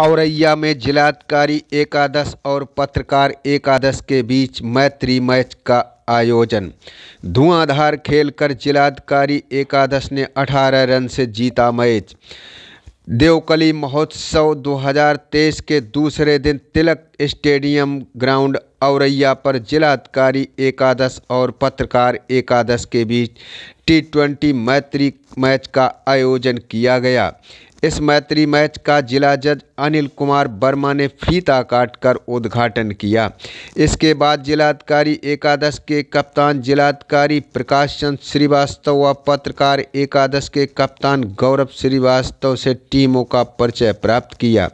औरैया में जिलाधिकारी एकादश और पत्रकार एकादश के बीच मैत्री मैच का आयोजन धुआंधार खेलकर जिलाधिकारी एकादश ने 18 रन से जीता मैच देवकली महोत्सव 2023 के दूसरे दिन तिलक स्टेडियम ग्राउंड औरैया पर जिलाधिकारी एकादश और पत्रकार एकादश के बीच टी ट्वेंटी मैत्री मैच का आयोजन किया गया इस मैत्री मैच का जिला जज अनिल कुमार वर्मा ने फीता काटकर उद्घाटन किया इसके बाद जिलाधिकारी एकादश के कप्तान जिलाधिकारी प्रकाश चंद श्रीवास्तव व पत्रकार एकादश के कप्तान गौरव श्रीवास्तव से टीमों का परिचय प्राप्त किया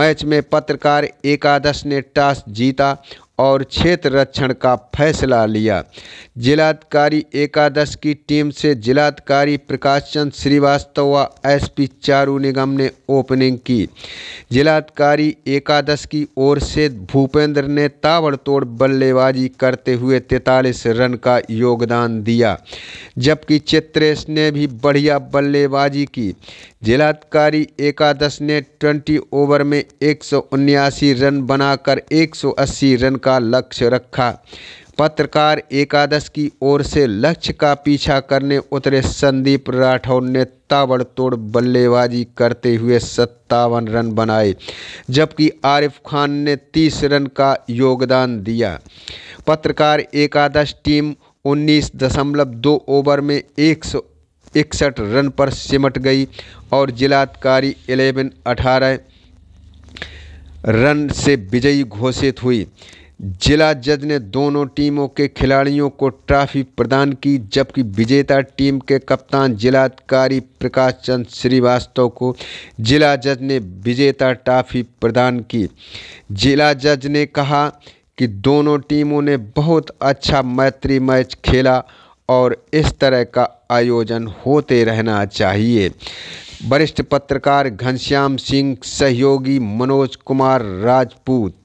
मैच में पत्रकार एकादश ने टॉस जीता और क्षेत्र रक्षण का फैसला लिया जिलाधिकारी एकादश की टीम से जिलाधिकारी प्रकाश चंद श्रीवास्तव व एस पी चारू निगम ने ओपनिंग की जिलाधिकारी एकादश की ओर से भूपेंद्र ने ताबड़तोड़ बल्लेबाजी करते हुए तैतालीस रन का योगदान दिया जबकि चित्रेश ने भी बढ़िया बल्लेबाजी की जिलाधिकारी एकादश ने ट्वेंटी ओवर में एक रन बनाकर 180 रन का लक्ष्य रखा पत्रकार एकादश की ओर से लक्ष्य का पीछा करने उतरे संदीप राठौर ने ताबड़तोड़ बल्लेबाजी करते हुए सत्तावन रन बनाए जबकि आरिफ खान ने 30 रन का योगदान दिया पत्रकार एकादश टीम 19.2 ओवर में एक इकसठ रन पर सिमट गई और जिलाधिकारी इलेवन अठारह रन से विजयी घोषित हुई जिला जज ने दोनों टीमों के खिलाड़ियों को ट्रॉफी प्रदान की जबकि विजेता टीम के कप्तान जिलाधिकारी प्रकाश चंद श्रीवास्तव को जिला जज ने विजेता ट्रॉफी प्रदान की जिला जज ने कहा कि दोनों टीमों ने बहुत अच्छा मैत्री मैच खेला और इस तरह का आयोजन होते रहना चाहिए वरिष्ठ पत्रकार घनश्याम सिंह सहयोगी मनोज कुमार राजपूत